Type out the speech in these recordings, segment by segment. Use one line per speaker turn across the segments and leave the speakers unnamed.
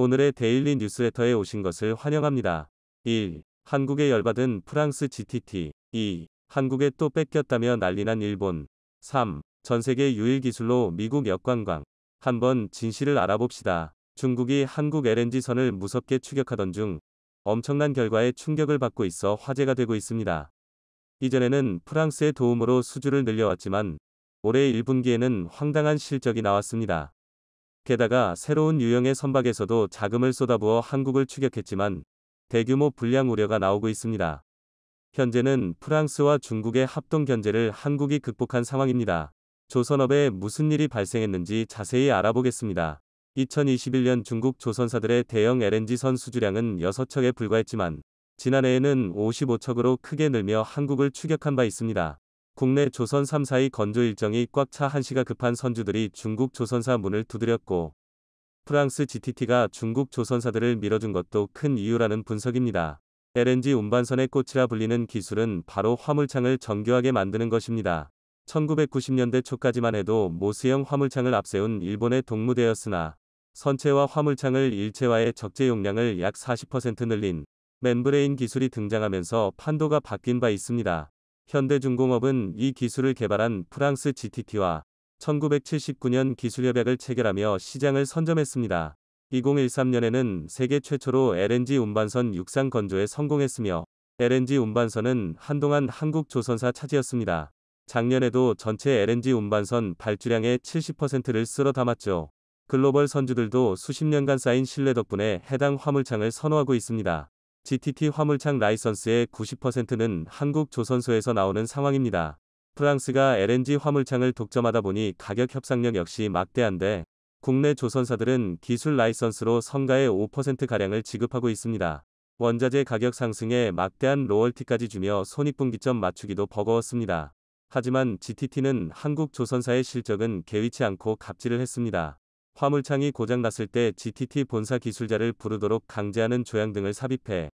오늘의 데일리 뉴스레터에 오신 것을 환영합니다. 1. 한국에 열받은 프랑스 GTT 2. 한국에 또 뺏겼다며 난리난 일본 3. 전세계 유일 기술로 미국 역관광 한번 진실을 알아봅시다. 중국이 한국 LNG선을 무섭게 추격하던 중 엄청난 결과에 충격을 받고 있어 화제가 되고 있습니다. 이전에는 프랑스의 도움으로 수주를 늘려왔지만 올해 1분기에는 황당한 실적이 나왔습니다. 게다가 새로운 유형의 선박에서도 자금을 쏟아부어 한국을 추격했지만 대규모 불량 우려가 나오고 있습니다. 현재는 프랑스와 중국의 합동 견제를 한국이 극복한 상황입니다. 조선업에 무슨 일이 발생했는지 자세히 알아보겠습니다. 2021년 중국 조선사들의 대형 LNG선 수주량은 6척에 불과했지만 지난해에는 55척으로 크게 늘며 한국을 추격한 바 있습니다. 국내 조선 3사의 건조 일정이 꽉 차 한시가 급한 선주들이 중국 조선사 문을 두드렸고 프랑스 GTT가 중국 조선사들을 밀어준 것도 큰 이유라는 분석입니다. LNG 운반선의 꽃이라 불리는 기술은 바로 화물창을 정교하게 만드는 것입니다. 1990년대 초까지만 해도 모스형 화물창을 앞세운 일본의 동무대였으나 선체와 화물창을 일체화해 적재 용량을 약 40% 늘린 멤브레인 기술이 등장하면서 판도가 바뀐 바 있습니다. 현대중공업은 이 기술을 개발한 프랑스 GTT와 1979년 기술협약을 체결하며 시장을 선점했습니다. 2013년에는 세계 최초로 LNG 운반선 육상 건조에 성공했으며 LNG 운반선은 한동안 한국 조선사 차지였습니다. 작년에도 전체 LNG 운반선 발주량의 70%를 쓸어 담았죠. 글로벌 선주들도 수십 년간 쌓인 신뢰 덕분에 해당 화물창을 선호하고 있습니다. GTT 화물창 라이선스의 90%는 한국 조선소에서 나오는 상황입니다. 프랑스가 LNG 화물창을 독점하다 보니 가격 협상력 역시 막대한데 국내 조선사들은 기술 라이선스로 성가의 5%가량을 지급하고 있습니다. 원자재 가격 상승에 막대한 로열티까지 주며 손익분기점 맞추기도 버거웠습니다. 하지만 GTT는 한국 조선사의 실적은 개의치 않고 갑질을 했습니다. 화물창이 고장났을 때 GTT 본사 기술자를 부르도록 강제하는 조항 등을 삽입해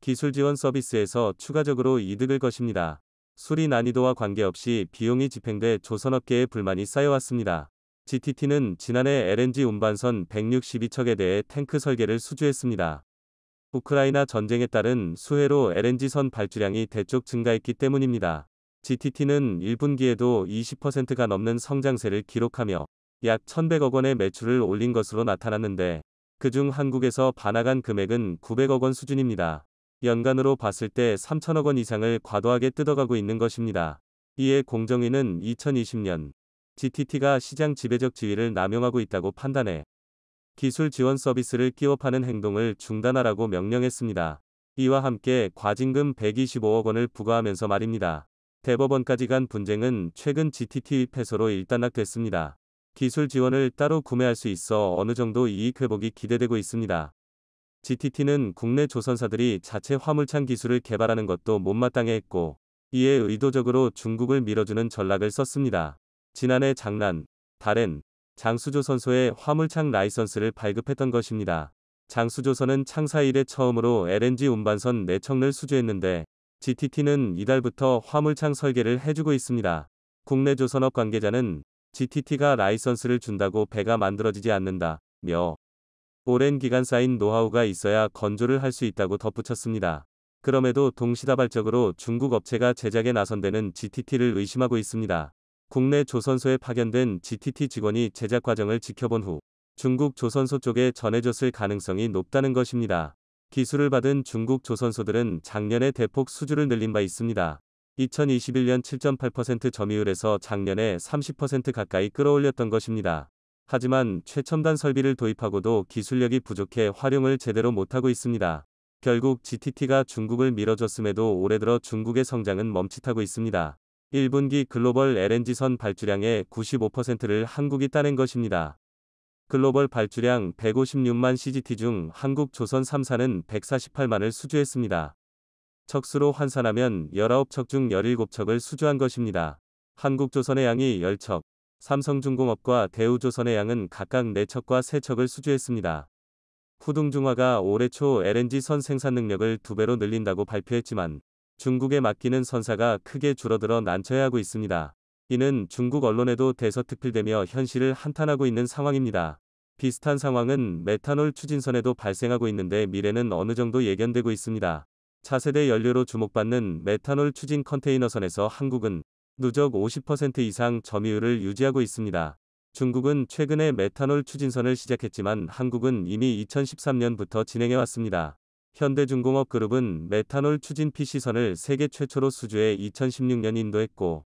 기술 지원 서비스에서 추가적으로 이득을 것입니다. 수리 난이도와 관계없이 비용이 집행돼 조선업계에 불만이 쌓여왔습니다. GTT는 지난해 LNG 운반선 162척에 대해 탱크 설계를 수주했습니다. 우크라이나 전쟁에 따른 수혜로 LNG선 발주량이 대쪽 증가했기 때문입니다. GTT는 1분기에도 20%가 넘는 성장세를 기록하며 약 1,100억 원의 매출을 올린 것으로 나타났는데 그 중 한국에서 반하간 금액은 900억 원 수준입니다. 연간으로 봤을 때 3천억 원 이상을 과도하게 뜯어가고 있는 것입니다. 이에 공정위는 2020년 GTT가 시장 지배적 지위를 남용하고 있다고 판단해 기술 지원 서비스를 끼워 파는 행동을 중단하라고 명령했습니다. 이와 함께 과징금 125억 원을 부과하면서 말입니다. 대법원까지 간 분쟁은 최근 GTT 패소로 일단락됐습니다. 기술 지원을 따로 구매할 수 있어 어느 정도 이익 회복이 기대되고 있습니다. GTT는 국내 조선사들이 자체 화물창 기술을 개발하는 것도 못마땅해 했고 이에 의도적으로 중국을 밀어주는 전략을 썼습니다. 지난해 장난 다렌, 장수조선소에 화물창 라이선스를 발급했던 것입니다. 장수조선은 창사 일에 처음으로 LNG 운반선 내척을 수주했는데 GTT는 이달부터 화물창 설계를 해주고 있습니다. 국내 조선업 관계자는 GTT가 라이선스를 준다고 배가 만들어지지 않는다. 며 오랜 기간 쌓인 노하우가 있어야 건조를 할 수 있다고 덧붙였습니다. 그럼에도 동시다발적으로 중국 업체가 제작에 나선다는 GTT를 의심하고 있습니다. 국내 조선소에 파견된 GTT 직원이 제작 과정을 지켜본 후 중국 조선소 쪽에 전해졌을 가능성이 높다는 것입니다. 기술을 받은 중국 조선소들은 작년에 대폭 수주를 늘린 바 있습니다. 2021년 7.8% 점유율에서 작년에 30% 가까이 끌어올렸던 것입니다. 하지만 최첨단 설비를 도입하고도 기술력이 부족해 활용을 제대로 못하고 있습니다. 결국 GTT가 중국을 밀어줬음에도 올해 들어 중국의 성장은 멈칫하고 있습니다. 1분기 글로벌 LNG선 발주량의 95%를 한국이 따낸 것입니다. 글로벌 발주량 156만 CGT 중 한국 조선 3사는 148만을 수주했습니다. 척수로 환산하면 19척 중 17척을 수주한 것입니다. 한국 조선의 양이 10척, 삼성중공업과 대우조선의 양은 각각 4척과 3척을 수주했습니다. 후둥중화가 올해 초 LNG 선 생산 능력을 2배로 늘린다고 발표했지만 중국에 맡기는 선사가 크게 줄어들어 난처해하고 있습니다. 이는 중국 언론에도 대서특필되며 현실을 한탄하고 있는 상황입니다. 비슷한 상황은 메탄올 추진선에도 발생하고 있는데 미래는 어느 정도 예견되고 있습니다. 차세대 연료로 주목받는 메탄올 추진 컨테이너선에서 한국은 누적 50% 이상 점유율을 유지하고 있습니다. 중국은 최근에 메탄올 추진선을 시작했지만 한국은 이미 2013년부터 진행해왔습니다. 현대중공업그룹은 메탄올 추진 PC선을 세계 최초로 수주해 2016년 인도했고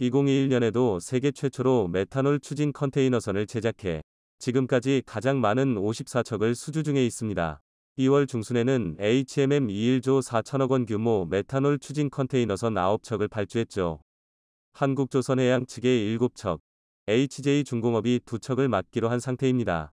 2021년에도 세계 최초로 메탄올 추진 컨테이너선을 제작해 지금까지 가장 많은 54척을 수주 중에 있습니다. 2월 중순에는 HMM 21조 4천억 원 규모 메탄올 추진 컨테이너선 9척을 발주했죠. 한국조선해양 측의 7척, HJ중공업이 2척을 맡기로 한 상태입니다.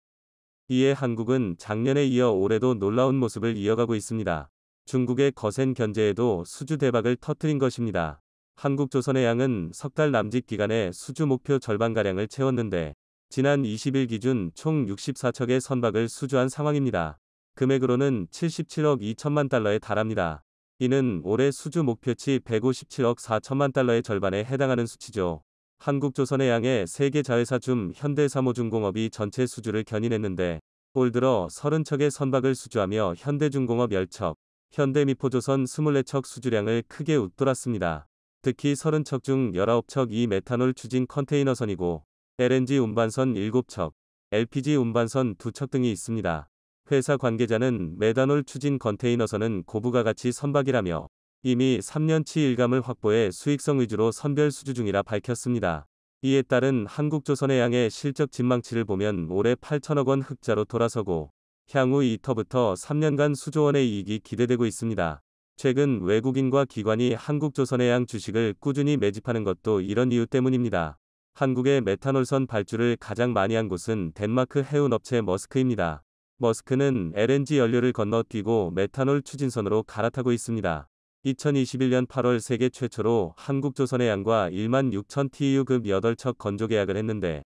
이에 한국은 작년에 이어 올해도 놀라운 모습을 이어가고 있습니다. 중국의 거센 견제에도 수주 대박을 터뜨린 것입니다. 한국조선해양은 석달 남짓 기간에 수주 목표 절반가량을 채웠는데 지난 20일 기준 총 64척의 선박을 수주한 상황입니다. 금액으로는 77억 2천만 달러에 달합니다. 이는 올해 수주 목표치 157억 4천만 달러의 절반에 해당하는 수치죠. 한국조선의 양의 세계 자회사 중 현대사모중공업이 전체 수주를 견인했는데 올 들어 30척의 선박을 수주하며 현대중공업 10척, 현대미포조선 24척 수주량을 크게 웃돌았습니다. 특히 30척 중 19척 이 메탄올 추진 컨테이너선이고 LNG 운반선 7척, LPG 운반선 2척 등이 있습니다. 회사 관계자는 메탄올 추진 컨테이너선은 고부가 가치 선박이라며 이미 3년치 일감을 확보해 수익성 위주로 선별 수주 중이라 밝혔습니다. 이에 따른 한국조선해양의 실적 진망치를 보면 올해 8천억 원 흑자로 돌아서고 향후 2터부터 3년간 수조원의 이익이 기대되고 있습니다. 최근 외국인과 기관이 한국조선해양 주식을 꾸준히 매집하는 것도 이런 이유 때문입니다. 한국의 메탄올선 발주를 가장 많이 한 곳은 덴마크 해운업체 머스크입니다. 머스크는 LNG 연료를 건너뛰고 메탄올 추진선으로 갈아타고 있습니다. 2021년 8월 세계 최초로 한국조선의 양과 1만 6천 TU급 8척 건조 계약을 했는데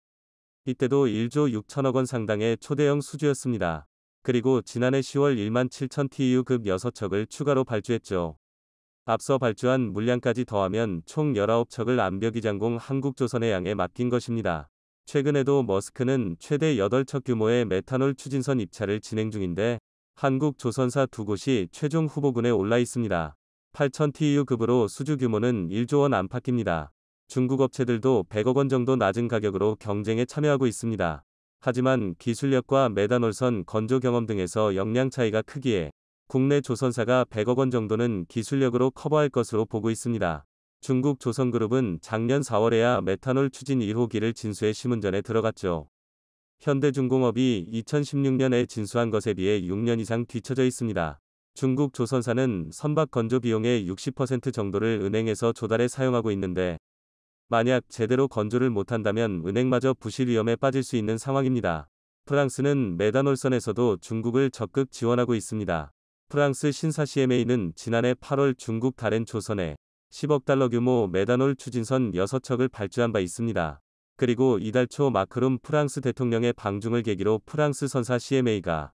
이때도 1조 6천억 원 상당의 초대형 수주였습니다. 그리고 지난해 10월 1만 7천 TU급 6척을 추가로 발주했죠. 앞서 발주한 물량까지 더하면 총 19척을 암벽이 장공 한국조선의 양에 맡긴 것입니다. 최근에도 머스크는 최대 8척 규모의 메탄올 추진선 입찰을 진행 중인데 한국 조선사 두 곳이 최종 후보군에 올라 있습니다. 8,000TU 급으로 수주 규모는 1조 원 안팎입니다. 중국 업체들도 100억 원 정도 낮은 가격으로 경쟁에 참여하고 있습니다. 하지만 기술력과 메탄올선 건조 경험 등에서 역량 차이가 크기에 국내 조선사가 100억 원 정도는 기술력으로 커버할 것으로 보고 있습니다. 중국 조선그룹은 작년 4월에야 메탄올 추진 1호기를 진수해 심은전에 들어갔죠. 현대중공업이 2016년에 진수한 것에 비해 6년 이상 뒤처져 있습니다. 중국 조선사는 선박 건조 비용의 60% 정도를 은행에서 조달해 사용하고 있는데 만약 제대로 건조를 못한다면 은행마저 부실 위험에 빠질 수 있는 상황입니다. 프랑스는 메탄올선에서도 중국을 적극 지원하고 있습니다. 프랑스 신사 CMA는 지난해 8월 중국 다른 조선에 10억 달러 규모 메다놀 추진선 6척을 발주한 바 있습니다. 그리고 이달 초 마크룸 프랑스 대통령의 방중을 계기로 프랑스 선사 CMA가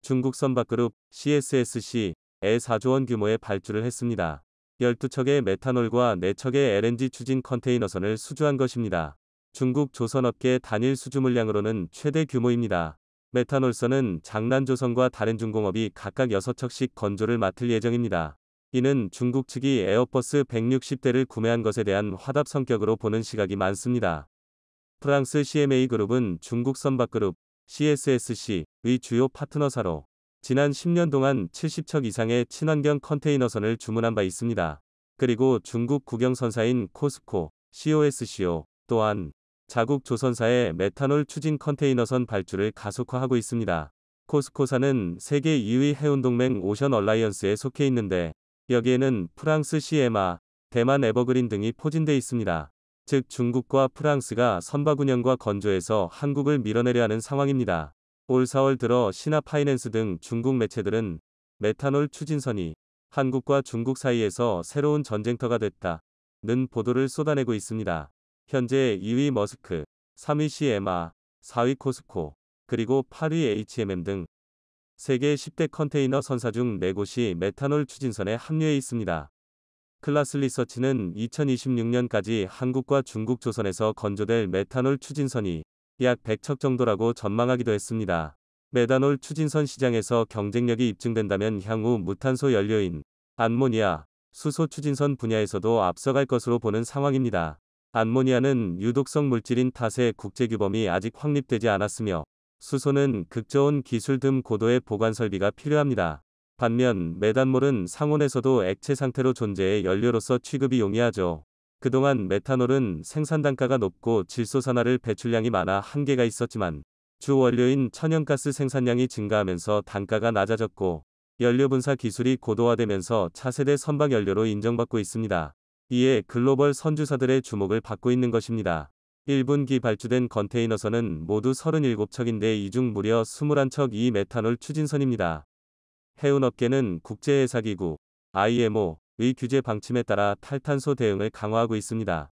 중국 선박그룹 CSSC에 4조 원 규모의 발주를 했습니다. 12척의 메탄올과 4척의 LNG 추진 컨테이너선을 수주한 것입니다. 중국 조선업계 단일 수주 물량으로는 최대 규모입니다. 메탄올선은 장난 조선과 다른 중공업이 각각 6척씩 건조를 맡을 예정입니다. 이는 중국 측이 에어버스 160대를 구매한 것에 대한 화답 성격으로 보는 시각이 많습니다. 프랑스 CMA 그룹은 중국 선박그룹 CSSC의 주요 파트너사로 지난 10년 동안 70척 이상의 친환경 컨테이너선을 주문한 바 있습니다. 그리고 중국 국영선사인 코스코, COSCO 또한 자국 조선사의 메탄올 추진 컨테이너선 발주를 가속화하고 있습니다. 코스코사는 세계 2위 해운동맹 오션 얼라이언스에 속해 있는데 여기에는 프랑스 CMA, 대만 에버그린 등이 포진돼 있습니다. 즉 중국과 프랑스가 선박 운영과 건조에서 한국을 밀어내려 하는 상황입니다. 올 4월 들어 신화 파이낸스 등 중국 매체들은 메탄올 추진선이 한국과 중국 사이에서 새로운 전쟁터가 됐다. 는 보도를 쏟아내고 있습니다. 현재 2위 머스크, 3위 CMA, 4위 코스코, 그리고 8위 HMM 등 세계 10대 컨테이너 선사 중 4곳이 메탄올 추진선에 합류해 있습니다. 클라스 리서치는 2026년까지 한국과 중국 조선에서 건조될 메탄올 추진선이 약 100척 정도라고 전망하기도 했습니다. 메탄올 추진선 시장에서 경쟁력이 입증된다면 향후 무탄소 연료인 암모니아, 수소 추진선 분야에서도 앞서갈 것으로 보는 상황입니다. 암모니아는 유독성 물질인 탓에 국제 규범이 아직 확립되지 않았으며 수소는 극저온 기술 등 고도의 보관 설비가 필요합니다. 반면 메탄몰은 상온에서도 액체 상태로 존재해 연료로서 취급이 용이하죠. 그동안 메탄올은 생산 단가가 높고 질소산화를 배출량이 많아 한계가 있었지만 주 원료인 천연가스 생산량이 증가하면서 단가가 낮아졌고 연료 분사 기술이 고도화되면서 차세대 선박 연료로 인정받고 있습니다. 이에 글로벌 선주사들의 주목을 받고 있는 것입니다. 1분기 발주된 컨테이너선은 모두 37척인데 이 중 무려 21척이 메탄올 추진선입니다. 해운업계는 국제해사기구 IMO의 규제 방침에 따라 탈탄소 대응을 강화하고 있습니다.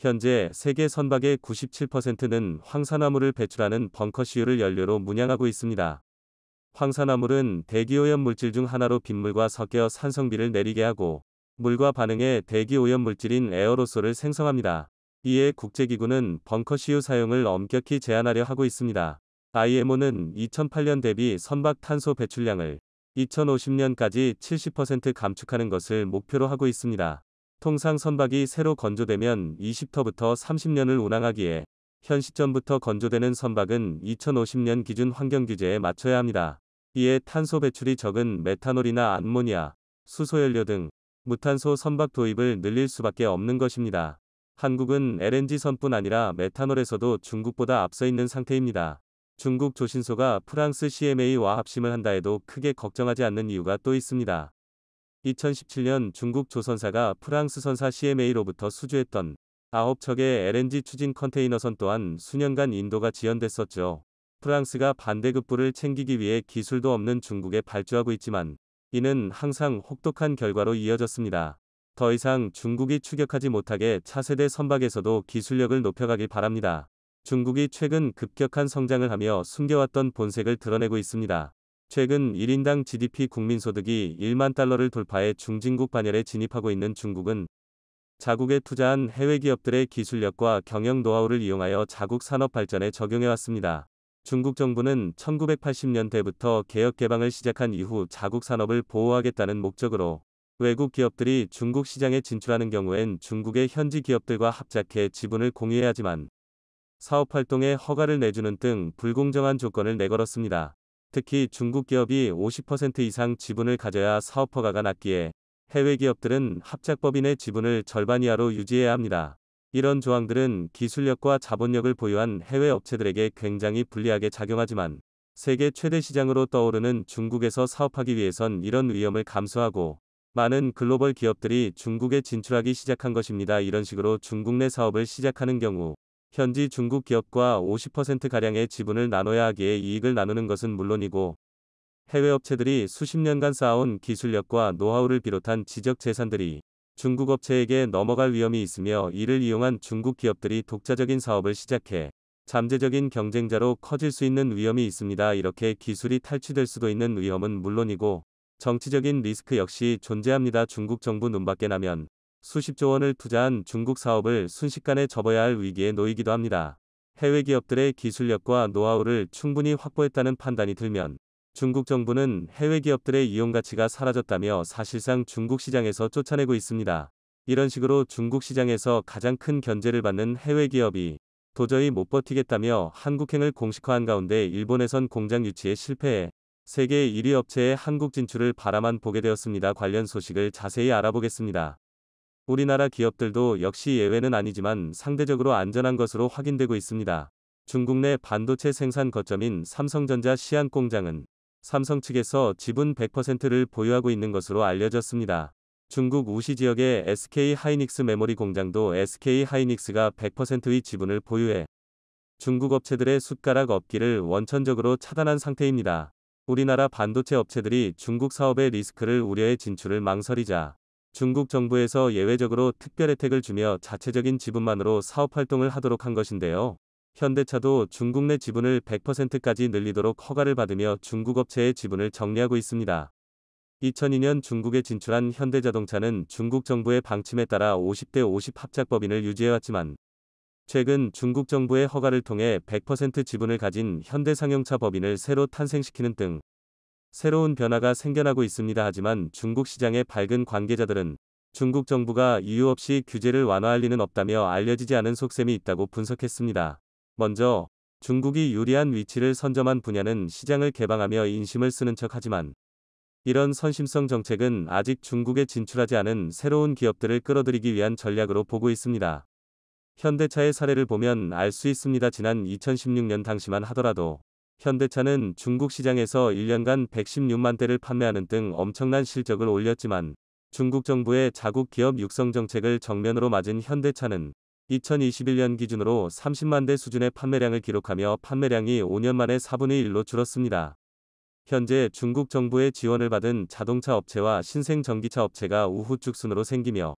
현재 세계 선박의 97%는 황산화물을 배출하는 벙커시유를 연료로 문양하고 있습니다. 황산화물은 대기오염 물질 중 하나로 빗물과 섞여 산성비를 내리게 하고 물과 반응해 대기오염 물질인 에어로솔을 생성합니다. 이에 국제기구는 벙커시유 사용을 엄격히 제한하려 하고 있습니다. IMO는 2008년 대비 선박 탄소 배출량을 2050년까지 70% 감축하는 것을 목표로 하고 있습니다. 통상 선박이 새로 건조되면 20터부터 30년을 운항하기에 현 시점부터 건조되는 선박은 2050년 기준 환경 규제에 맞춰야 합니다. 이에 탄소 배출이 적은 메탄올이나 암모니아, 수소연료 등 무탄소 선박 도입을 늘릴 수밖에 없는 것입니다. 한국은 LNG선뿐 아니라 메탄올에서도 중국보다 앞서 있는 상태입니다. 중국 조신소가 프랑스 CMA와 합심을 한다 해도 크게 걱정하지 않는 이유가 또 있습니다. 2017년 중국 조선사가 프랑스 선사 CMA로부터 수주했던 9척의 LNG 추진 컨테이너선 또한 수년간 인도가 지연됐었죠. 프랑스가 반대급부를 챙기기 위해 기술도 없는 중국에 발주하고 있지만 이는 항상 혹독한 결과로 이어졌습니다. 더 이상 중국이 추격하지 못하게 차세대 선박에서도 기술력을 높여가길 바랍니다. 중국이 최근 급격한 성장을 하며 숨겨왔던 본색을 드러내고 있습니다. 최근 1인당 GDP 국민소득이 1만 달러를 돌파해 중진국 반열에 진입하고 있는 중국은 자국에 투자한 해외 기업들의 기술력과 경영 노하우를 이용하여 자국 산업 발전에 적용해왔습니다. 중국 정부는 1980년대부터 개혁 개방을 시작한 이후 자국 산업을 보호하겠다는 목적으로 외국 기업들이 중국 시장에 진출하는 경우엔 중국의 현지 기업들과 합작해 지분을 공유해야지만 하 사업 활동에 허가를 내주는 등 불공정한 조건을 내걸었습니다. 특히 중국 기업이 50% 이상 지분을 가져야 사업 허가가 났기에 해외 기업들은 합작법인의 지분을 절반 이하로 유지해야 합니다. 이런 조항들은 기술력과 자본력을 보유한 해외 업체들에게 굉장히 불리하게 작용하지만 세계 최대 시장으로 떠오르는 중국에서 사업하기 위해선 이런 위험을 감수하고 많은 글로벌 기업들이 중국에 진출하기 시작한 것입니다. 이런 식으로 중국 내 사업을 시작하는 경우 현지 중국 기업과 50%가량의 지분을 나눠야 하기에 이익을 나누는 것은 물론이고 해외 업체들이 수십 년간 쌓아온 기술력과 노하우를 비롯한 지적 재산들이 중국 업체에게 넘어갈 위험이 있으며 이를 이용한 중국 기업들이 독자적인 사업을 시작해 잠재적인 경쟁자로 커질 수 있는 위험이 있습니다. 이렇게 기술이 탈취될 수도 있는 위험은 물론이고 정치적인 리스크 역시 존재합니다. 중국 정부 눈밖에 나면 수십조 원을 투자한 중국 사업을 순식간에 접어야 할 위기에 놓이기도 합니다. 해외 기업들의 기술력과 노하우를 충분히 확보했다는 판단이 들면 중국 정부는 해외 기업들의 이용 가치가 사라졌다며 사실상 중국 시장에서 쫓아내고 있습니다. 이런 식으로 중국 시장에서 가장 큰 견제를 받는 해외 기업이 도저히 못 버티겠다며 한국행을 공식화한 가운데 일본에선 공장 유치에 실패해 세계 1위 업체의 한국 진출을 바라만 보게 되었습니다. 관련 소식을 자세히 알아보겠습니다. 우리나라 기업들도 역시 예외는 아니지만 상대적으로 안전한 것으로 확인되고 있습니다. 중국 내 반도체 생산 거점인 삼성전자 시안 공장은 삼성 측에서 지분 100%를 보유하고 있는 것으로 알려졌습니다. 중국 우시 지역의 SK 하이닉스 메모리 공장도 SK 하이닉스가 100%의 지분을 보유해 중국 업체들의 숟가락 업기를 원천적으로 차단한 상태입니다. 우리나라 반도체 업체들이 중국 사업의 리스크를 우려해 진출을 망설이자 중국 정부에서 예외적으로 특별 혜택을 주며 자체적인 지분만으로 사업 활동을 하도록 한 것인데요. 현대차도 중국 내 지분을 100%까지 늘리도록 허가를 받으며 중국 업체의 지분을 정리하고 있습니다. 2002년 중국에 진출한 현대자동차는 중국 정부의 방침에 따라 50대 50 합작법인을 유지해왔지만 최근 중국 정부의 허가를 통해 100% 지분을 가진 현대상용차 법인을 새로 탄생시키는 등 새로운 변화가 생겨나고 있습니다. 하지만 중국 시장의 밝은 관계자들은 중국 정부가 이유 없이 규제를 완화할 리는 없다며 알려지지 않은 속셈이 있다고 분석했습니다. 먼저 중국이 유리한 위치를 선점한 분야는 시장을 개방하며 인심을 쓰는 척하지만 이런 선심성 정책은 아직 중국에 진출하지 않은 새로운 기업들을 끌어들이기 위한 전략으로 보고 있습니다. 현대차의 사례를 보면 알 수 있습니다. 지난 2016년 당시만 하더라도 현대차는 중국 시장에서 1년간 116만 대를 판매하는 등 엄청난 실적을 올렸지만 중국 정부의 자국 기업 육성 정책을 정면으로 맞은 현대차는 2021년 기준으로 30만 대 수준의 판매량을 기록하며 판매량이 5년 만에 4분의 1로 줄었습니다. 현재 중국 정부의 지원을 받은 자동차 업체와 신생 전기차 업체가 우후죽순으로 생기며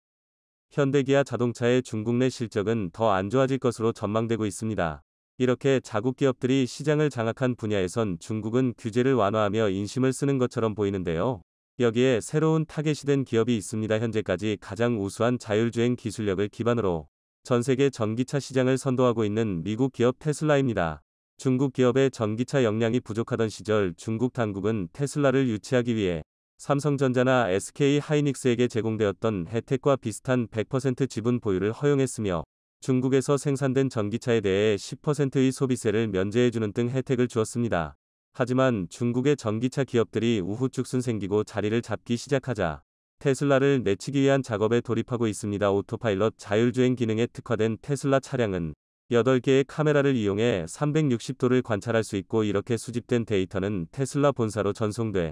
현대기아 자동차의 중국 내 실적은 더 안 좋아질 것으로 전망되고 있습니다. 이렇게 자국 기업들이 시장을 장악한 분야에선 중국은 규제를 완화하며 인심을 쓰는 것처럼 보이는데요. 여기에 새로운 타겟이 된 기업이 있습니다. 현재까지 가장 우수한 자율주행 기술력을 기반으로 전 세계 전기차 시장을 선도하고 있는 미국 기업 테슬라입니다. 중국 기업의 전기차 역량이 부족하던 시절 중국 당국은 테슬라를 유치하기 위해 삼성전자나 SK 하이닉스에게 제공되었던 혜택과 비슷한 100% 지분 보유를 허용했으며 중국에서 생산된 전기차에 대해 10%의 소비세를 면제해주는 등 혜택을 주었습니다. 하지만 중국의 전기차 기업들이 우후죽순 생기고 자리를 잡기 시작하자 테슬라를 내치기 위한 작업에 돌입하고 있습니다. 오토파일럿 자율주행 기능에 특화된 테슬라 차량은 8개의 카메라를 이용해 360도를 관찰할 수 있고 이렇게 수집된 데이터는 테슬라 본사로 전송돼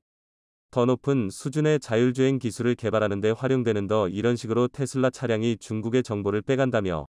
더 높은 수준의 자율주행 기술을 개발하는 데 활용되는 더 이런 식으로 테슬라 차량이 중국의 정보를 빼간다며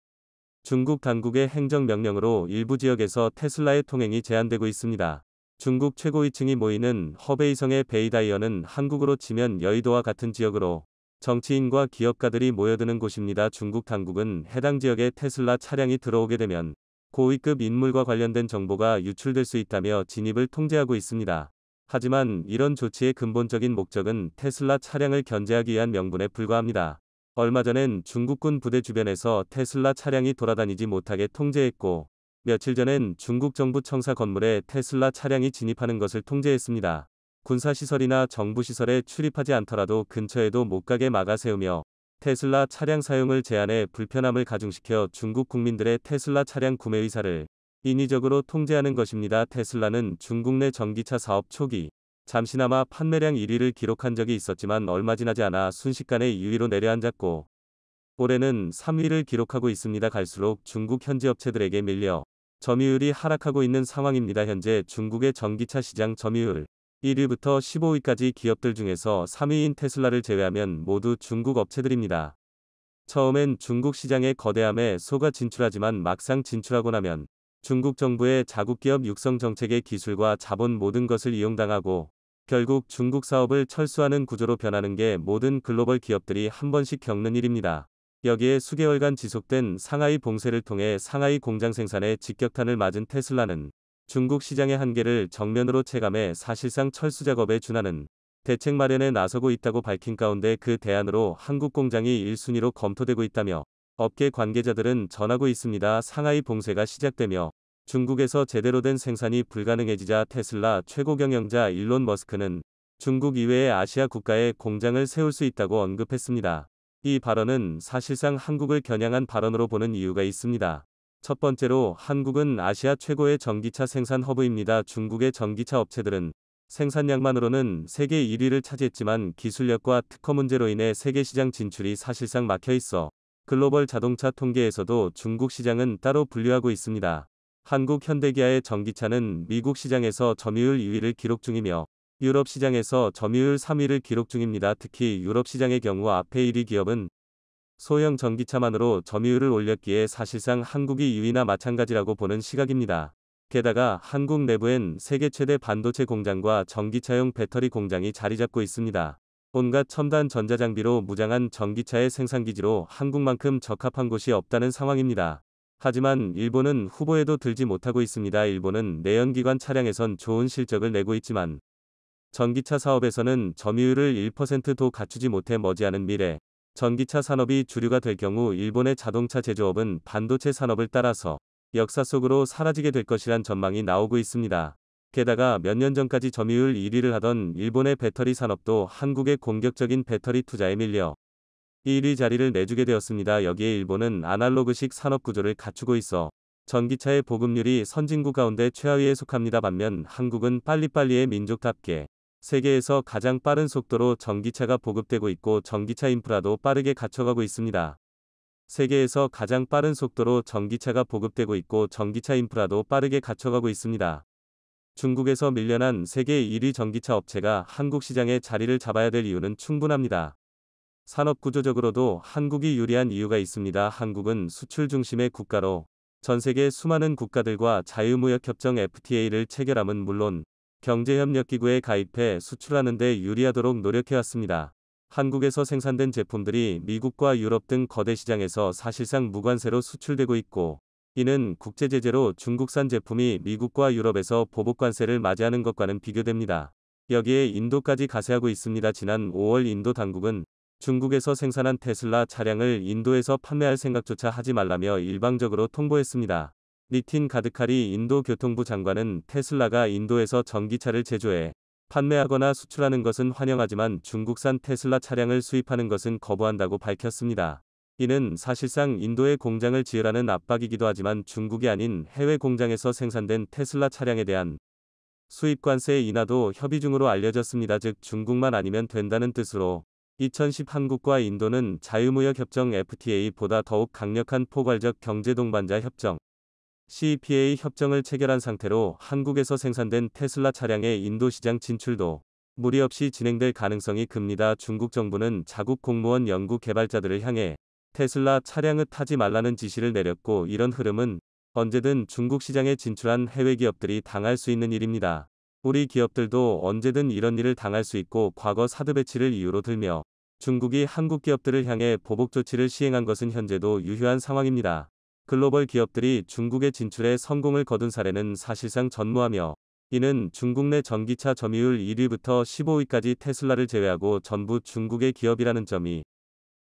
중국 당국의 행정명령으로 일부 지역에서 테슬라의 통행이 제한되고 있습니다. 중국 최고위층이 모이는 허베이성의 베이다이어는 한국으로 치면 여의도와 같은 지역으로 정치인과 기업가들이 모여드는 곳입니다. 중국 당국은 해당 지역에 테슬라 차량이 들어오게 되면 고위급 인물과 관련된 정보가 유출될 수 있다며 진입을 통제하고 있습니다. 하지만 이런 조치의 근본적인 목적은 테슬라 차량을 견제하기 위한 명분에 불과합니다. 얼마 전엔 중국군 부대 주변에서 테슬라 차량이 돌아다니지 못하게 통제했고, 며칠 전엔 중국 정부 청사 건물에 테슬라 차량이 진입하는 것을 통제했습니다. 군사시설이나 정부시설에 출입하지 않더라도 근처에도 못 가게 막아 세우며 테슬라 차량 사용을 제한해 불편함을 가중시켜 중국 국민들의 테슬라 차량 구매 의사를 인위적으로 통제하는 것입니다. 테슬라는 중국 내 전기차 사업 초기 잠시나마 판매량 1위를 기록한 적이 있었지만 얼마 지나지 않아 순식간에 2위로 내려앉았고 올해는 3위를 기록하고 있습니다. 갈수록 중국 현지 업체들에게 밀려 점유율이 하락하고 있는 상황입니다. 현재 중국의 전기차 시장 점유율 1위부터 15위까지 기업들 중에서 3위인 테슬라를 제외하면 모두 중국 업체들입니다. 처음엔 중국 시장의 거대함에 속아 진출하지만 막상 진출하고 나면 중국 정부의 자국기업 육성 정책의 기술과 자본 모든 것을 이용당하고 결국 중국 사업을 철수하는 구조로 변하는 게 모든 글로벌 기업들이 한 번씩 겪는 일입니다. 여기에 수개월간 지속된 상하이 봉쇄를 통해 상하이 공장 생산에 직격탄을 맞은 테슬라는 중국 시장의 한계를 정면으로 체감해 사실상 철수 작업에 준하는 대책 마련에 나서고 있다고 밝힌 가운데 그 대안으로 한국 공장이 1순위로 검토되고 있다며 업계 관계자들은 전하고 있습니다. 상하이 봉쇄가 시작되며 중국에서 제대로 된 생산이 불가능해지자 테슬라 최고 경영자 일론 머스크는 중국 이외의 아시아 국가에 공장을 세울 수 있다고 언급했습니다. 이 발언은 사실상 한국을 겨냥한 발언으로 보는 이유가 있습니다. 첫 번째로 한국은 아시아 최고의 전기차 생산 허브입니다. 중국의 전기차 업체들은 생산량만으로는 세계 1위를 차지했지만 기술력과 특허 문제로 인해 세계 시장 진출이 사실상 막혀 있어 글로벌 자동차 통계에서도 중국 시장은 따로 분류하고 있습니다. 한국 현대기아의 전기차는 미국 시장에서 점유율 2위를 기록 중이며 유럽 시장에서 점유율 3위를 기록 중입니다. 특히 유럽 시장의 경우 앞에 1위 기업은 소형 전기차만으로 점유율을 올렸기에 사실상 한국이 2위나 마찬가지라고 보는 시각입니다. 게다가 한국 내부엔 세계 최대 반도체 공장과 전기차용 배터리 공장이 자리 잡고 있습니다. 온갖 첨단 전자장비로 무장한 전기차의 생산기지로 한국만큼 적합한 곳이 없다는 상황입니다. 하지만 일본은 후보에도 들지 못하고 있습니다. 일본은 내연기관 차량에선 좋은 실적을 내고 있지만 전기차 사업에서는 점유율을 1%도 갖추지 못해 머지않은 미래 전기차 산업이 주류가 될 경우 일본의 자동차 제조업은 반도체 산업을 따라서 역사 속으로 사라지게 될 것이란 전망이 나오고 있습니다. 게다가 몇 년 전까지 점유율 1위를 하던 일본의 배터리 산업도 한국의 공격적인 배터리 투자에 밀려 1위 자리를 내주게 되었습니다. 여기에 일본은 아날로그식 산업 구조를 갖추고 있어 전기차의 보급률이 선진국 가운데 최하위에 속합니다. 반면 한국은 빨리빨리의 민족답게 세계에서 가장 빠른 속도로 전기차가 보급되고 있고 전기차 인프라도 빠르게 갖춰가고 있습니다. 세계에서 가장 빠른 속도로 전기차가 보급되고 있고 전기차 인프라도 빠르게 갖춰가고 있습니다. 중국에서 밀려난 세계 1위 전기차 업체가 한국 시장에 자리를 잡아야 될 이유는 충분합니다. 산업 구조적으로도 한국이 유리한 이유가 있습니다. 한국은 수출 중심의 국가로 전 세계 수많은 국가들과 자유무역협정 FTA를 체결함은 물론 경제협력기구에 가입해 수출하는 데 유리하도록 노력해왔습니다. 한국에서 생산된 제품들이 미국과 유럽 등 거대 시장에서 사실상 무관세로 수출되고 있고 이는 국제 제재로 중국산 제품이 미국과 유럽에서 보복 관세를 맞이하는 것과는 비교됩니다. 여기에 인도까지 가세하고 있습니다. 지난 5월 인도 당국은 중국에서 생산한 테슬라 차량을 인도에서 판매할 생각조차 하지 말라며 일방적으로 통보했습니다. 니틴 가드카리 인도 교통부 장관은 테슬라가 인도에서 전기차를 제조해 판매하거나 수출하는 것은 환영하지만 중국산 테슬라 차량을 수입하는 것은 거부한다고 밝혔습니다. 이는 사실상 인도의 공장을 지으라는 압박이기도 하지만 중국이 아닌 해외 공장에서 생산된 테슬라 차량에 대한 수입 관세 인하도 협의 중으로 알려졌습니다. 즉 중국만 아니면 된다는 뜻으로 2010 한국과 인도는 자유무역협정 FTA보다 더욱 강력한 포괄적 경제동반자 협정 c e p a 협정을 체결한 상태로 한국에서 생산된 테슬라 차량의 인도 시장 진출도 무리 없이 진행될 가능성이 큽니다. 중국 정부는 자국 공무원 연구 개발자들을 향해 테슬라 차량을 타지 말라는 지시를 내렸고 이런 흐름은 언제든 중국 시장에 진출한 해외 기업들이 당할 수 있는 일입니다. 우리 기업들도 언제든 이런 일을 당할 수 있고 과거 사드 배치를 이유로 들며 중국이 한국 기업들을 향해 보복 조치를 시행한 것은 현재도 유효한 상황입니다. 글로벌 기업들이 중국의 진출에 성공을 거둔 사례는 사실상 전무하며 이는 중국 내 전기차 점유율 1위부터 15위까지 테슬라를 제외하고 전부 중국의 기업이라는 점이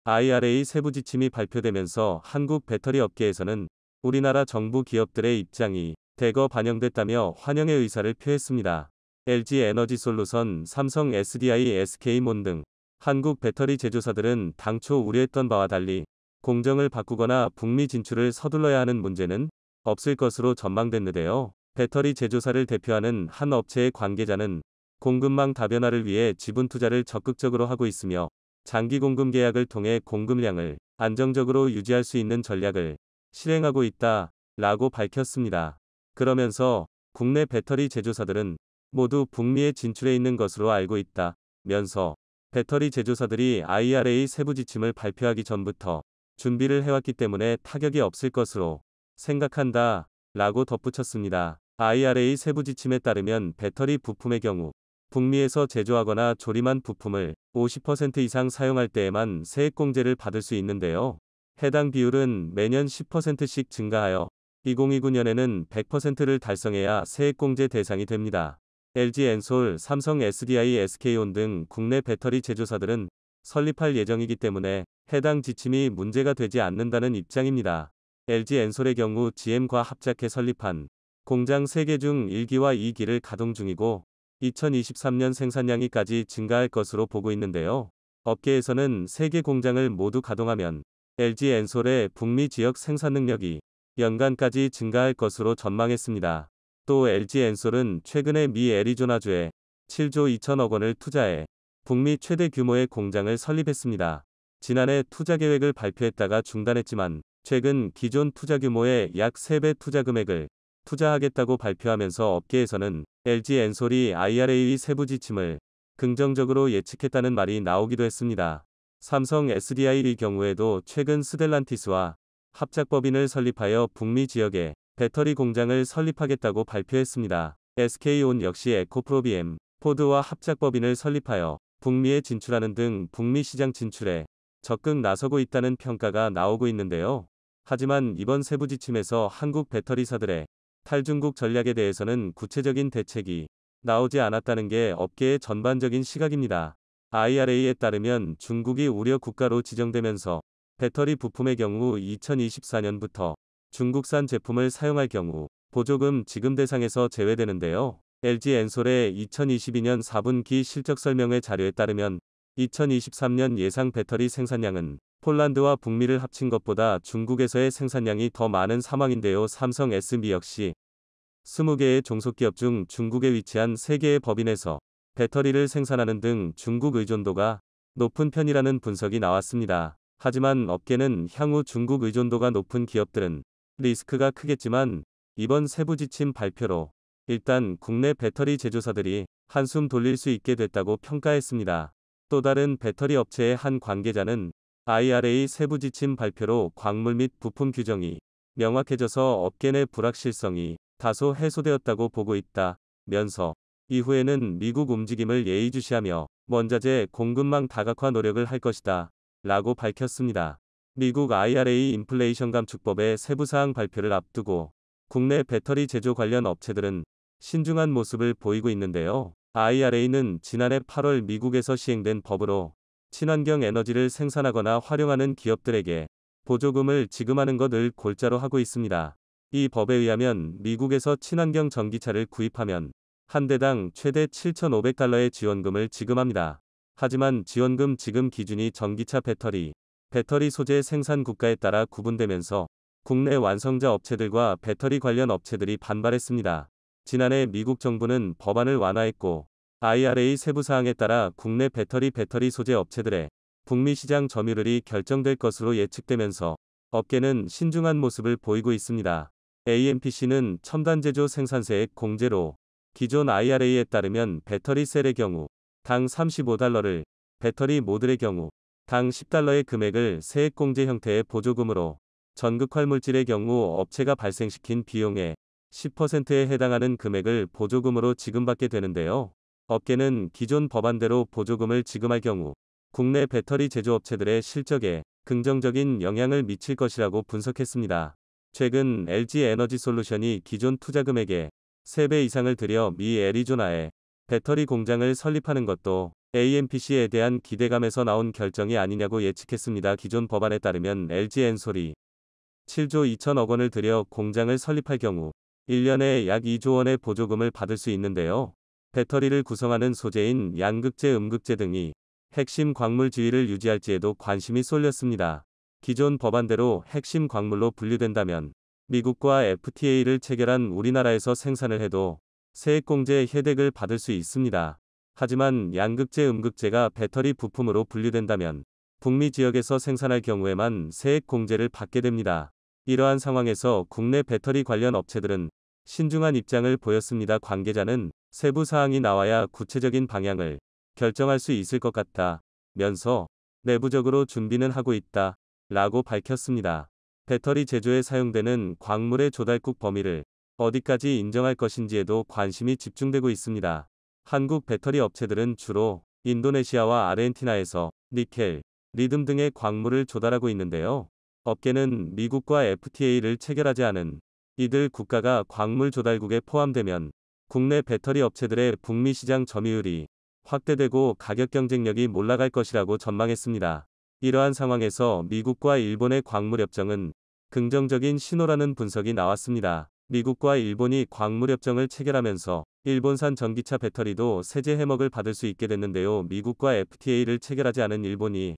IRA 세부 지침이 발표되면서 한국 배터리 업계에서는 우리나라 정부 기업들의 입장이 대거 반영됐다며 환영의 의사를 표했습니다. LG 에너지 솔루션, 삼성 SDI, SK몬 등 한국 배터리 제조사들은 당초 우려했던 바와 달리 공정을 바꾸거나 북미 진출을 서둘러야 하는 문제는 없을 것으로 전망됐는데요. 배터리 제조사를 대표하는 한 업체의 관계자는 공급망 다변화를 위해 지분 투자를 적극적으로 하고 있으며 장기 공급 계약을 통해 공급량을 안정적으로 유지할 수 있는 전략을 실행하고 있다 라고 밝혔습니다. 그러면서 국내 배터리 제조사들은 모두 북미에 진출해 있는 것으로 알고 있다 면서 배터리 제조사들이 IRA 세부 지침을 발표하기 전부터 준비를 해왔기 때문에 타격이 없을 것으로 생각한다 라고 덧붙였습니다. IRA 세부 지침에 따르면 배터리 부품의 경우 북미에서 제조하거나 조립한 부품을 50% 이상 사용할 때에만 세액공제를 받을 수 있는데요. 해당 비율은 매년 10%씩 증가하여 2029년에는 100%를 달성해야 세액공제 대상이 됩니다. LG 엔솔, 삼성 SDI, SK온 등 국내 배터리 제조사들은 설립할 예정이기 때문에 해당 지침이 문제가 되지 않는다는 입장입니다. LG 엔솔의 경우 GM과 합작해 설립한 공장 3개 중 1기와 2기를 가동 중이고 2023년 생산량이까지 증가할 것으로 보고 있는데요. 업계에서는 세계 공장을 모두 가동하면 LG 엔솔의 북미 지역 생산 능력이 연간까지 증가할 것으로 전망했습니다. 또 LG 엔솔은 최근에 미 애리조나주에 7조 2천억 원을 투자해 북미 최대 규모의 공장을 설립했습니다. 지난해 투자 계획을 발표했다가 중단했지만 최근 기존 투자 규모의 약 3배 투자 금액을 투자하겠다고 발표하면서 업계에서는 LG 엔솔이 IRA의 세부 지침을 긍정적으로 예측했다는 말이 나오기도 했습니다. 삼성 SDI의 경우에도 최근 스델란티스와 합작법인을 설립하여 북미 지역에 배터리 공장을 설립하겠다고 발표했습니다. SK온 역시 에코프로비엠, 포드와 합작법인을 설립하여 북미에 진출하는 등 북미 시장 진출에 적극 나서고 있다는 평가가 나오고 있는데요. 하지만 이번 세부 지침에서 한국 배터리사들의 탈중국 전략에 대해서는 구체적인 대책이 나오지 않았다는 게 업계의 전반적인 시각입니다. IRA에 따르면 중국이 우려 국가로 지정되면서 배터리 부품의 경우 2024년부터 중국산 제품을 사용할 경우 보조금 지금 대상에서 제외되는데요. LG 엔솔의 2022년 4분기 실적 설명회 자료에 따르면 2023년 예상 배터리 생산량은 폴란드와 북미를 합친 것보다 중국에서의 생산량이 더 많은 사망인데요 삼성 SB 역시 20개의 종속기업 중 중국에 위치한 3개의 법인에서 배터리를 생산하는 등 중국 의존도가 높은 편이라는 분석이 나왔습니다. 하지만 업계는 향후 중국 의존도가 높은 기업들은 리스크가 크겠지만 이번 세부 지침 발표로 일단 국내 배터리 제조사들이 한숨 돌릴 수 있게 됐다고 평가했습니다. 또 다른 배터리 업체의 한 관계자는 IRA 세부 지침 발표로 광물 및 부품 규정이 명확해져서 업계 내 불확실성이 다소 해소되었다고 보고 있다. 면서 이후에는 미국 움직임을 예의주시하며 원자재 공급망 다각화 노력을 할 것이다. 라고 밝혔습니다. 미국 IRA 인플레이션 감축법의 세부사항 발표를 앞두고 국내 배터리 제조 관련 업체들은 신중한 모습을 보이고 있는데요. IRA는 지난해 8월 미국에서 시행된 법으로 친환경 에너지를 생산하거나 활용하는 기업들에게 보조금을 지급하는 것을 골자로 하고 있습니다. 이 법에 의하면 미국에서 친환경 전기차를 구입하면 한 대당 최대 7,500달러의 지원금을 지급합니다. 하지만 지원금 지급 기준이 전기차 배터리, 배터리 소재 생산 국가에 따라 구분되면서 국내 완성자 업체들과 배터리 관련 업체들이 반발했습니다. 지난해 미국 정부는 법안을 완화했고 IRA 세부사항에 따라 국내 배터리 배터리 소재 업체들의 북미 시장 점유율이 결정될 것으로 예측되면서 업계는 신중한 모습을 보이고 있습니다. AMPC는 첨단 제조 생산세액 공제로 기존 IRA에 따르면 배터리 셀의 경우 당 35달러를 배터리 모듈의 경우 당 10달러의 금액을 세액 공제 형태의 보조금으로 전극활 물질의 경우 업체가 발생시킨 비용의 10%에 해당하는 금액을 보조금으로 지급받게 되는데요. 업계는 기존 법안대로 보조금을 지급할 경우 국내 배터리 제조업체들의 실적에 긍정적인 영향을 미칠 것이라고 분석했습니다. 최근 LG 에너지 솔루션이 기존 투자 금액에 3배 이상을 들여 미 애리조나에 배터리 공장을 설립하는 것도 AMPC에 대한 기대감에서 나온 결정이 아니냐고 예측했습니다. 기존 법안에 따르면 LG 엔솔이 7조 2천억 원을 들여 공장을 설립할 경우 1년에 약 2조 원의 보조금을 받을 수 있는데요. 배터리를 구성하는 소재인 양극재, 음극재 등이 핵심 광물 지위를 유지할지에도 관심이 쏠렸습니다. 기존 법안대로 핵심 광물로 분류된다면 미국과 FTA를 체결한 우리나라에서 생산을 해도 세액공제 혜택을 받을 수 있습니다. 하지만 양극재, 음극재가 배터리 부품으로 분류된다면 북미 지역에서 생산할 경우에만 세액공제를 받게 됩니다. 이러한 상황에서 국내 배터리 관련 업체들은 신중한 입장을 보였습니다. 관계자는 세부 사항이 나와야 구체적인 방향을 결정할 수 있을 것 같다. 면서 내부적으로 준비는 하고 있다. 라고 밝혔습니다. 배터리 제조에 사용되는 광물의 조달국 범위를 어디까지 인정할 것인지에도 관심이 집중되고 있습니다. 한국 배터리 업체들은 주로 인도네시아와 아르헨티나에서 니켈, 리듬 등의 광물을 조달하고 있는데요. 업계는 미국과 FTA를 체결하지 않은 이들 국가가 광물 조달국에 포함되면 국내 배터리 업체들의 북미 시장 점유율이 확대되고 가격 경쟁력이 몰라갈 것이라고 전망했습니다. 이러한 상황에서 미국과 일본의 광물협정은 긍정적인 신호라는 분석이 나왔습니다. 미국과 일본이 광물협정을 체결하면서 일본산 전기차 배터리도 세제 해먹을 받을 수 있게 됐는데요. 미국과 FTA를 체결하지 않은 일본이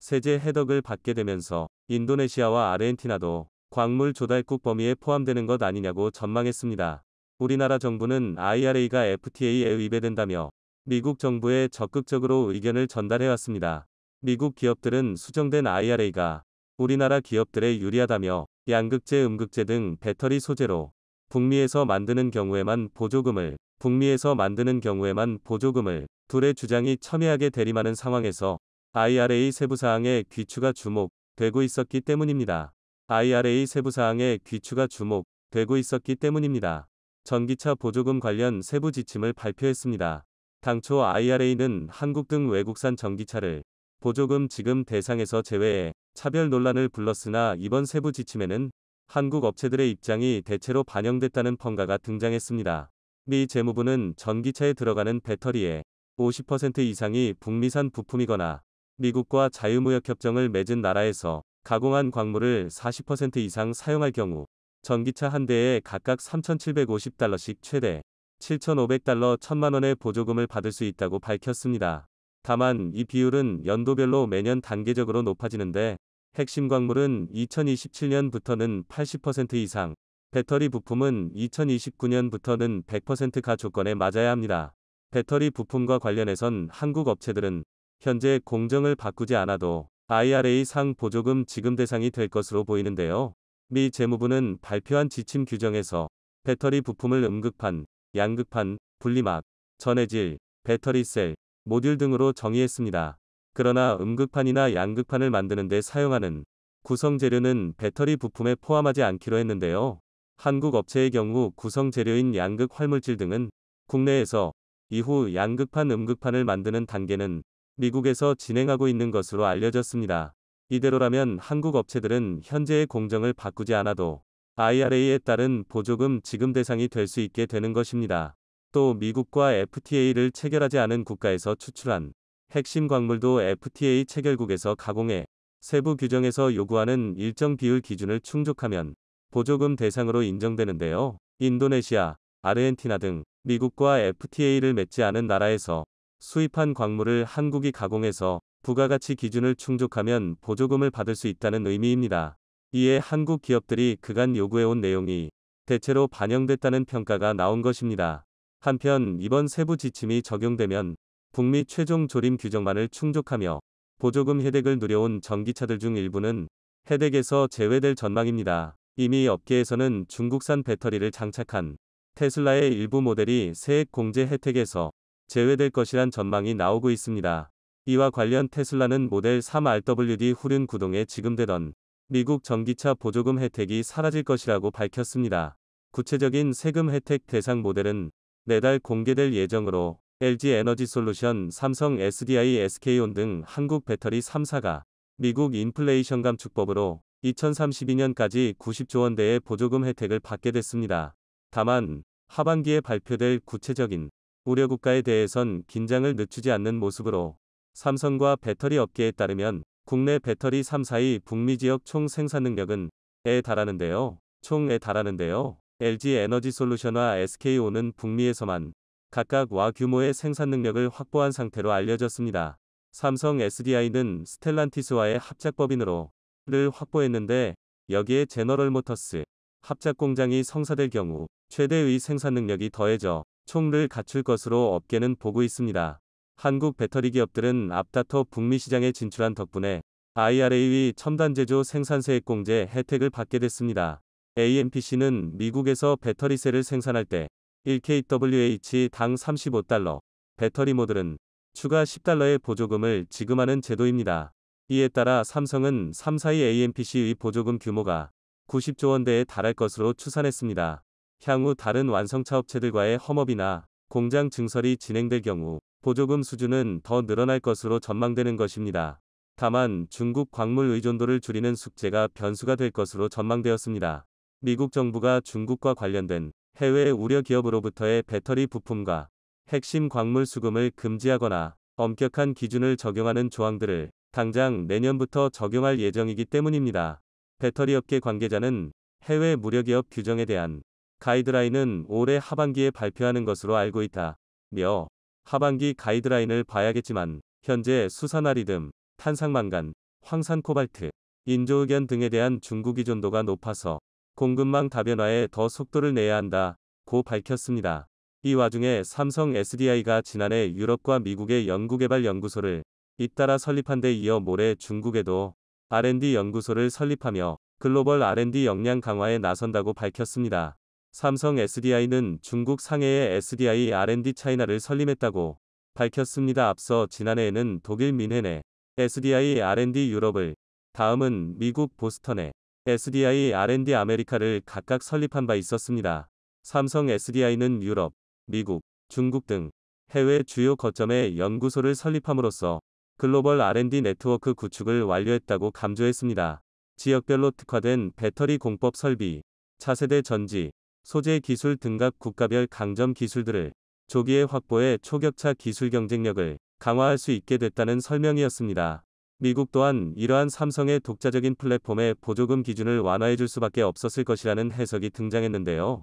세제 해덕을 받게 되면서 인도네시아와 아르헨티나도 광물 조달국 범위에 포함되는 것 아니냐고 전망했습니다. 우리나라 정부는 IRA가 FTA에 위배된다며 미국 정부에 적극적으로 의견을 전달해왔습니다. 미국 기업들은 수정된 IRA가 우리나라 기업들에 유리하다며 양극재 음극재 등 배터리 소재로 북미에서 만드는 경우에만 보조금을 북미에서 만드는 경우에만 보조금을 둘의 주장이 첨예하게 대립하는 상황에서 IRA 세부사항의 귀추가 주목되고 있었기 때문입니다. IRA 세부사항의 귀추가 주목되고 있었기 때문입니다. 전기차 보조금 관련 세부 지침을 발표했습니다. 당초 IRA는 한국 등 외국산 전기차를 보조금 지금 대상에서 제외해 차별 논란을 불렀으나 이번 세부 지침에는 한국 업체들의 입장이 대체로 반영됐다는 평가가 등장했습니다. 미 재무부는 전기차에 들어가는 배터리에50% 이상이 북미산 부품이거나 미국과 자유무역협정을 맺은 나라에서 가공한 광물을 40% 이상 사용할 경우 전기차 한 대에 각각 3,750달러씩 최대 7,500달러 1 0만원의 보조금을 받을 수 있다고 밝혔습니다. 다만 이 비율은 연도별로 매년 단계적으로 높아지는데 핵심 광물은 2027년부터는 80% 이상, 배터리 부품은 2029년부터는 100%가 조건에 맞아야 합니다. 배터리 부품과 관련해선 한국 업체들은 현재 공정을 바꾸지 않아도 IRA 상 보조금 지급 대상이 될 것으로 보이는데요. 미 재무부는 발표한 지침 규정에서 배터리 부품을 음극판, 양극판, 분리막, 전해질, 배터리 셀, 모듈 등으로 정의했습니다. 그러나 음극판이나 양극판을 만드는 데 사용하는 구성재료는 배터리 부품에 포함하지 않기로 했는데요. 한국 업체의 경우 구성재료인 양극 활물질 등은 국내에서 이후 양극판 음극판을 만드는 단계는 미국에서 진행하고 있는 것으로 알려졌습니다. 이대로라면 한국 업체들은 현재의 공정을 바꾸지 않아도 IRA에 따른 보조금 지급 대상이 될 수 있게 되는 것입니다. 또 미국과 FTA를 체결하지 않은 국가에서 추출한 핵심 광물도 FTA 체결국에서 가공해 세부 규정에서 요구하는 일정 비율 기준을 충족하면 보조금 대상으로 인정되는데요. 인도네시아, 아르헨티나 등 미국과 FTA를 맺지 않은 나라에서 수입한 광물을 한국이 가공해서 부가가치 기준을 충족하면 보조금을 받을 수 있다는 의미입니다. 이에 한국 기업들이 그간 요구해온 내용이 대체로 반영됐다는 평가가 나온 것입니다. 한편 이번 세부 지침이 적용되면 북미 최종 조림 규정만을 충족하며 보조금 혜택을 누려온 전기차들 중 일부는 혜택에서 제외될 전망입니다. 이미 업계에서는 중국산 배터리를 장착한 테슬라의 일부 모델이 세액 공제 혜택에서 제외될 것이란 전망이 나오고 있습니다. 이와 관련 테슬라는 모델 3 RWD 후륜 구동에 지금되던 미국 전기차 보조금 혜택이 사라질 것이라고 밝혔습니다. 구체적인 세금 혜택 대상 모델은 내달 공개될 예정으로 LG 에너지 솔루션, 삼성 SDI, SK온 등 한국 배터리 3사가 미국 인플레이션 감축법으로 2032년까지 90조 원대의 보조금 혜택을 받게 됐습니다. 다만 하반기에 발표될 구체적인 우려국가에 대해선 긴장을 늦추지 않는 모습으로 삼성과 배터리 업계에 따르면 국내 배터리 3사의 북미 지역 총 생산 능력은 에 달하는데요. 총 에 달하는데요. LG 에너지 솔루션과 SK온은 북미에서만 각각 와 규모의 생산 능력을 확보한 상태로 알려졌습니다. 삼성 SDI는 스텔란티스와의 합작법인으로 를 확보했는데 여기에 제너럴 모터스 합작 공장이 성사될 경우 최대의 생산 능력이 더해져 총을 갖출 것으로 업계는 보고 있습니다. 한국 배터리 기업들은 앞다퉈 북미 시장에 진출한 덕분에 IRA의 첨단 제조 생산세액 공제 혜택을 받게 됐습니다. AMPC는 미국에서 배터리셀을 생산할 때 1kWh 당 35달러, 배터리 모듈은 추가 10달러의 보조금을 지급하는 제도입니다. 이에 따라 삼성은 3, 사의 AMPC의 보조금 규모가 90조 원대에 달할 것으로 추산했습니다. 향후 다른 완성차 업체들과의 험업이나 공장 증설이 진행될 경우 보조금 수준은 더 늘어날 것으로 전망되는 것입니다. 다만 중국 광물 의존도를 줄이는 숙제가 변수가 될 것으로 전망되었습니다. 미국 정부가 중국과 관련된 해외 우려 기업으로부터의 배터리 부품과 핵심 광물 수금을 금지하거나 엄격한 기준을 적용하는 조항들을 당장 내년부터 적용할 예정이기 때문입니다. 배터리 업계 관계자는 해외 무역기업 규정에 대한 가이드라인은 올해 하반기에 발표하는 것으로 알고 있다. 며 하반기 가이드라인을 봐야겠지만 현재 수산아리듬, 탄산망간, 황산코발트, 인조의견 등에 대한 중국 의존도가 높아서 공급망 다변화에 더 속도를 내야 한다 고 밝혔습니다. 이 와중에 삼성 SDI가 지난해 유럽과 미국의 연구개발 연구소를 잇따라 설립한 데 이어 모레 중국에도 R&D 연구소를 설립하며 글로벌 R&D 역량 강화에 나선다고 밝혔습니다. 삼성 SDI는 중국 상해의 SDI R&D 차이나를 설립했다고 밝혔습니다. 앞서 지난해에는 독일 민헨에 SDI R&D 유럽을 다음은 미국 보스턴에 SDI R&D 아메리카를 각각 설립한 바 있었습니다. 삼성 SDI는 유럽, 미국, 중국 등 해외 주요 거점에 연구소를 설립함으로써 글로벌 R&D 네트워크 구축을 완료했다고 감조했습니다. 지역별로 특화된 배터리 공법 설비, 차세대 전지, 소재 기술 등각 국가별 강점 기술들을 조기에 확보해 초격차 기술 경쟁력을 강화할 수 있게 됐다는 설명이었습니다. 미국 또한 이러한 삼성의 독자적인 플랫폼의 보조금 기준을 완화해 줄 수밖에 없었을 것이라는 해석이 등장했는데요.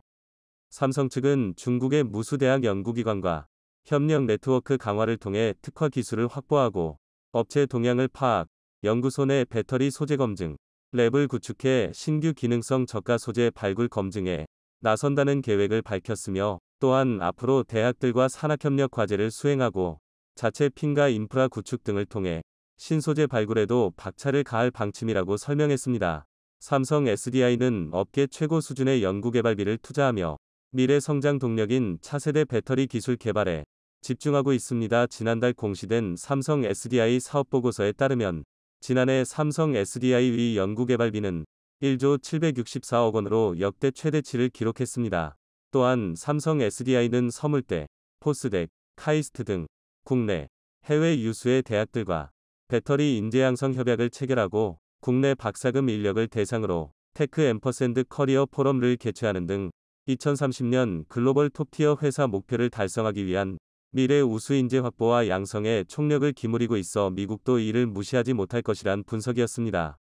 삼성 측은 중국의 무수대학 연구기관과 협력 네트워크 강화를 통해 특화 기술을 확보하고 업체 동향을 파악, 연구소 내 배터리 소재 검증, 랩을 구축해 신규 기능성 저가 소재 발굴 검증에 나선다는 계획을 밝혔으며 또한 앞으로 대학들과 산학협력 과제를 수행하고 자체 핀과 인프라 구축 등을 통해 신소재 발굴에도 박차를 가할 방침이라고 설명했습니다. 삼성 SDI는 업계 최고 수준의 연구개발비를 투자하며 미래 성장 동력인 차세대 배터리 기술 개발에 집중하고 있습니다. 지난달 공시된 삼성 SDI 사업보고서에 따르면 지난해 삼성 SDI 의 연구개발비는 1조 764억 원으로 역대 최대치를 기록했습니다. 또한 삼성 SDI는 서물대, 포스덱, 카이스트 등 국내, 해외 유수의 대학들과 배터리 인재 양성 협약을 체결하고 국내 박사금 인력을 대상으로 테크 앰퍼센드 커리어 포럼을 개최하는 등 2030년 글로벌 톱티어 회사 목표를 달성하기 위한 미래 우수 인재 확보와 양성에 총력을 기울이고 있어 미국도 이를 무시하지 못할 것이란 분석이었습니다.